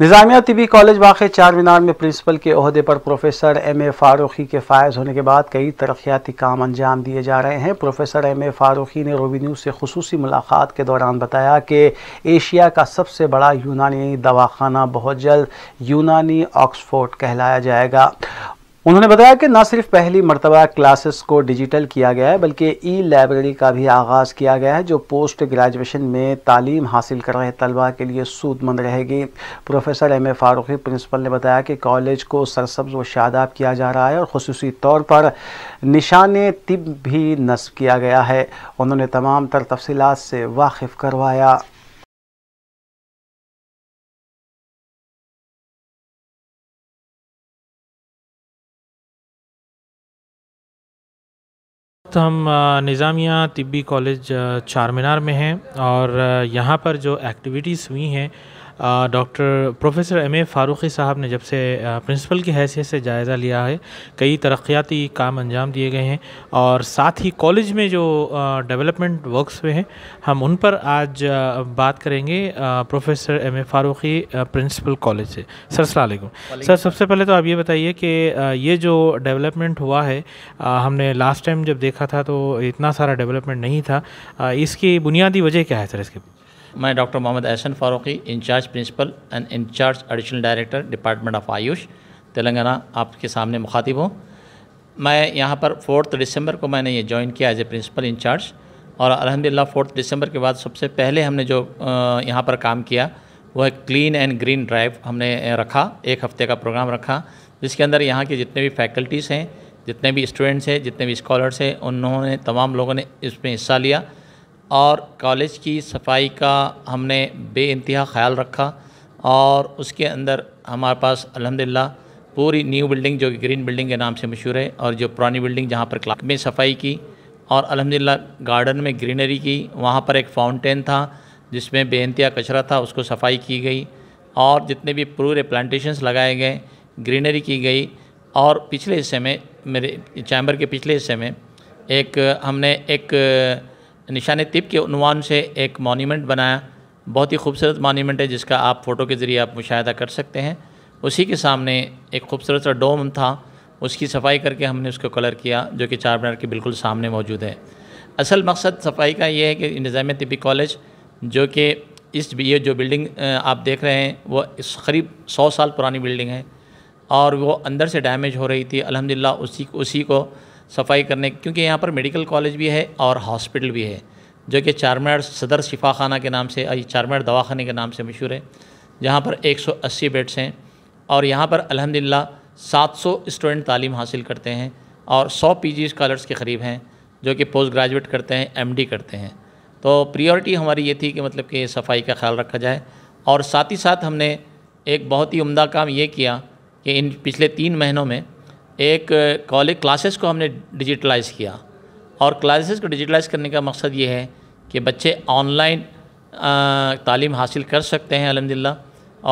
निज़ामिया तबी कॉलेज वाक़ चार मीनार में प्रिंसिपल के अहदे पर प्रोफेसर एम ए फ़ारूकी के फ़ायज़ होने के बाद कई तरक्याती काम अंजाम दिए जा रहे हैं प्रोफेसर एम ए फ़ारूकी ने रोबी न्यूज़ से खसूस मुलाकात के दौरान बताया कि एशिया का सबसे बड़ा यूनानी दवाखाना बहुत जल्द यूनानी ऑक्सफोर्ड कहलाया जाएगा उन्होंने बताया कि न सिर्फ पहली मरतबा क्लासेस को डिजिटल किया गया है बल्कि ई लाइब्रेरी का भी आगाज़ किया गया है जो पोस्ट ग्रेजुएशन में तालीम हासिल कर रहे तलबा के लिए सूदमंद रहेगी professor M A Farooqui principal ने बताया कि कॉलेज को सरसब्ज व शादाब किया जा रहा है और खसूसी तौर पर निशान तिब भी नस्ब किया गया है उन्होंने तमाम तर तफसीत से वाकिफ़ करवाया तो हम निज़ामिया तिब्बी कॉलेज चार मीनार में हैं और यहाँ पर जो एक्टिविटीज़ हुई हैं doctor professor M A Farooqui साहब ने जब से प्रिंसिपल की हैसियत से जायज़ा लिया है कई तरक्याती काम अंजाम दिए गए हैं और साथ ही कॉलेज में जो डेवलपमेंट वर्क्स हुए हैं हम उन पर आज बात करेंगे professor M A Farooqui principal college से सर सलामकुम सर सबसे पहले तो आप ये बताइए कि ये जो डेवलपमेंट हुआ है हमने लास्ट टाइम जब देखा था तो इतना सारा डेवलपमेंट नहीं था इसकी बुनियादी वजह क्या है सर इसके मैं doctor Mohammed Ehsan Farooqui in charge principal and in charge additional director department of AYUSH Telangana आपके सामने मुखातिब हूँ मैं यहाँ पर फोर्थ दिसंबर को मैंने ये ज्वाइन किया एज ए प्रिंसिपल इंचार्ज और अलहमदिल्ला फोर्थ दिसंबर के बाद सबसे पहले हमने जो यहाँ पर काम किया वह क्लीन एंड ग्रीन ड्राइव हमने रखा एक हफ्ते का प्रोग्राम रखा जिसके अंदर यहाँ के जितने भी फैकल्टीज़ हैं जितने भी स्टूडेंट्स हैं जितने भी स्कॉलर्स हैं उन्होंने तमाम लोगों ने इसमें हिस्सा लिया और कॉलेज की सफाई का हमने बे इंतहा ख्याल रखा और उसके अंदर हमारे पास अलहमदिल्ला पूरी न्यू बिल्डिंग जो कि ग्रीन बिल्डिंग के नाम से मशहूर है और जो पुरानी बिल्डिंग जहाँ पर क्लाक में सफाई की और अलहमदिल्ला गार्डन में ग्रीनरी की वहाँ पर एक फ़ाउंटेन था जिसमें बेानतहा कचरा था उसको सफाई की गई और जितने भी पूरे प्लान्टशन लगाए गए ग्रीनरी की गई और पिछले हिस्से में मेरे चैम्बर के पिछले हिस्से में एक हमने एक निशान तिब के अनवान से एक मोनीमेंट बनाया बहुत ही खूबसूरत मोनीमेंट है जिसका आप फ़ोटो के ज़रिए आप मुशाह कर सकते हैं उसी के सामने एक खूबसूरत सा डोम था उसकी सफाई करके हमने उसको कलर किया जो कि चार मीनार के बिल्कुल सामने मौजूद है असल मकसद सफाई का ये है कि निज़ाम तिबी कॉलेज जो कि इस ये जो बिल्डिंग आप देख रहे हैं वो इस करीब सौ साल पुरानी बिल्डिंग है और वो अंदर से डैमेज हो रही थी अलहमदिल्ला उसी उसी को सफाई करने क्योंकि यहाँ पर मेडिकल कॉलेज भी है और हॉस्पिटल भी है जो कि चारमेड़ सदर शिफा खाना के नाम से चारमेड़ दवाखाने के नाम से मशहूर है जहाँ पर 180 बेड्स हैं और यहाँ पर अल्हम्दुलिल्लाह 700 स्टूडेंट तालीम हासिल करते हैं और 100 पीजी स्कॉलर्स के करीब हैं जो कि पोस्ट ग्रेजुएट करते हैं एमडी करते हैं तो प्रियोरिटी हमारी ये थी कि मतलब कि सफाई का ख्याल रखा जाए और साथ ही साथ हमने एक बहुत ही उम्दा काम ये किया कि इन पिछले तीन महीनों में एक कॉलेज क्लासेस को हमने डिजिटलाइज किया और क्लासेस को डिजिटलाइज करने का मकसद ये है कि बच्चे ऑनलाइन तालीम हासिल कर सकते हैं अलहमदिल्ला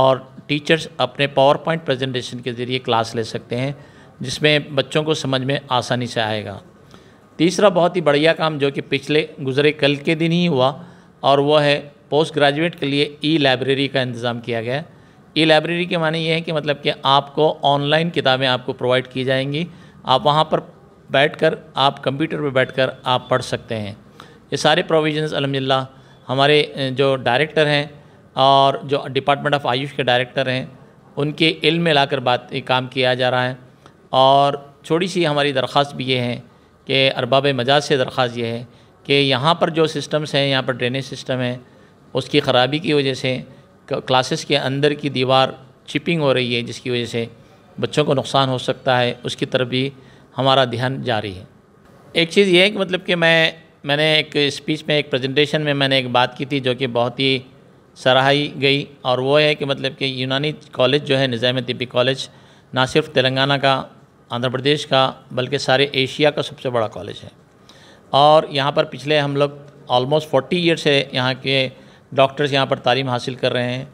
और टीचर्स अपने पावर पॉइंट प्रजेंटेशन के ज़रिए क्लास ले सकते हैं जिसमें बच्चों को समझ में आसानी से आएगा तीसरा बहुत ही बढ़िया काम जो कि पिछले गुजरे कल के दिन ही हुआ और वह है पोस्ट ग्रेजुएट के लिए ई लाइब्रेरी का इंतज़ाम किया गया है ई लाइब्रेरी के माने ये है कि मतलब कि आपको ऑनलाइन किताबें आपको प्रोवाइड की जाएंगी आप वहाँ पर बैठकर आप कंप्यूटर पर बैठकर आप पढ़ सकते हैं ये सारे प्रोविजन अलहमदिल्ला हमारे जो डायरेक्टर हैं और जो डिपार्टमेंट ऑफ आयुष के डायरेक्टर हैं उनके इल्म में लाकर बात काम किया जा रहा है और छोटी सी हमारी दरख्वास्त भी ये है कि अरबाब मजाज से दरख्वास्त ये है कि यहाँ पर जो सिस्टम्स हैं यहाँ पर ड्रेनेज सिस्टम है उसकी ख़राबी की वजह से क्लासेस के अंदर की दीवार चिपिंग हो रही है जिसकी वजह से बच्चों को नुकसान हो सकता है उसकी तरफ भी हमारा ध्यान जारी है एक चीज़ ये है कि मतलब कि मैं मैंने एक स्पीच में एक प्रेजेंटेशन में मैंने एक बात की थी जो कि बहुत ही सराहाई गई और वो है कि मतलब कि यूनानी कॉलेज जो है निज़ाम तिबी कॉलेज ना सिर्फ तेलंगाना का आंध्र प्रदेश का बल्कि सारे एशिया का सबसे बड़ा कॉलेज है और यहाँ पर पिछले हम लोग ऑलमोस्ट फोर्टी ईयर से यहाँ के डॉक्टर्स यहाँ पर तालीम हासिल कर रहे हैं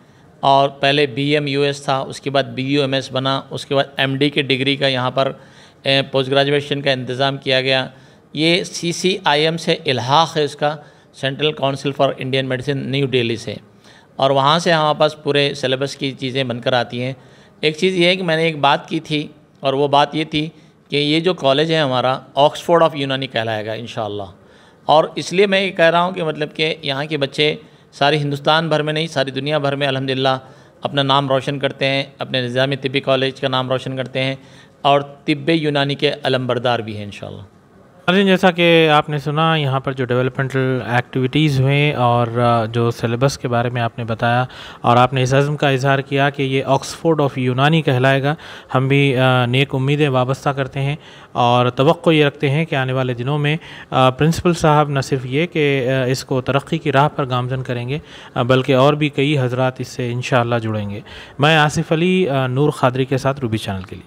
और पहले बी एम यू एस था उसके बाद बी यू एम एस बना उसके बाद एम डी की डिग्री का यहाँ पर पोस्ट ग्रेजुएशन का इंतज़ाम किया गया ये सी सी आई एम से इलाहाक है इसका Central Council for Indian Medicine New Delhi से और वहाँ से हमारे पास पूरे सिलेबस की चीज़ें बनकर आती हैं एक चीज़ ये है कि मैंने एक बात की थी और वो बात ये थी कि ये जो कॉलेज है हमारा ऑक्सफोर्ड ऑफ यूनानी कहलाएगा इन और इसलिए मैं ये कह रहा हूँ कि मतलब कि यहाँ के बच्चे सारे हिंदुस्तान भर में नहीं सारी दुनिया भर में अलहमदिल्ला अपना नाम रोशन करते हैं अपने निज़ाम तिबी कॉलेज का नाम रोशन करते हैं और तिब यूनानी के अलमबरदार भी हैं इन अर्जुन जैसा कि आपने सुना यहाँ पर जो डेवलपमेंटल एक्टिविटीज़ हुई और जो सिलेबस के बारे में आपने बताया और आपने इस अज़म का इजहार किया कि ये ऑक्सफोर्ड ऑफ यूनानी कहलाएगा हम भी नेक उम्मीदें वाबस्ता करते हैं और तो ये रखते हैं कि आने वाले दिनों में प्रिंसिपल साहब न सिर्फ ये कि इसको तरक्की की राह पर गामजन करेंगे बल्कि और भी कई हजरात इससे इन जुड़ेंगे मैं आसिफ अली नूर खादरी के साथ रूबी चैनल के लिए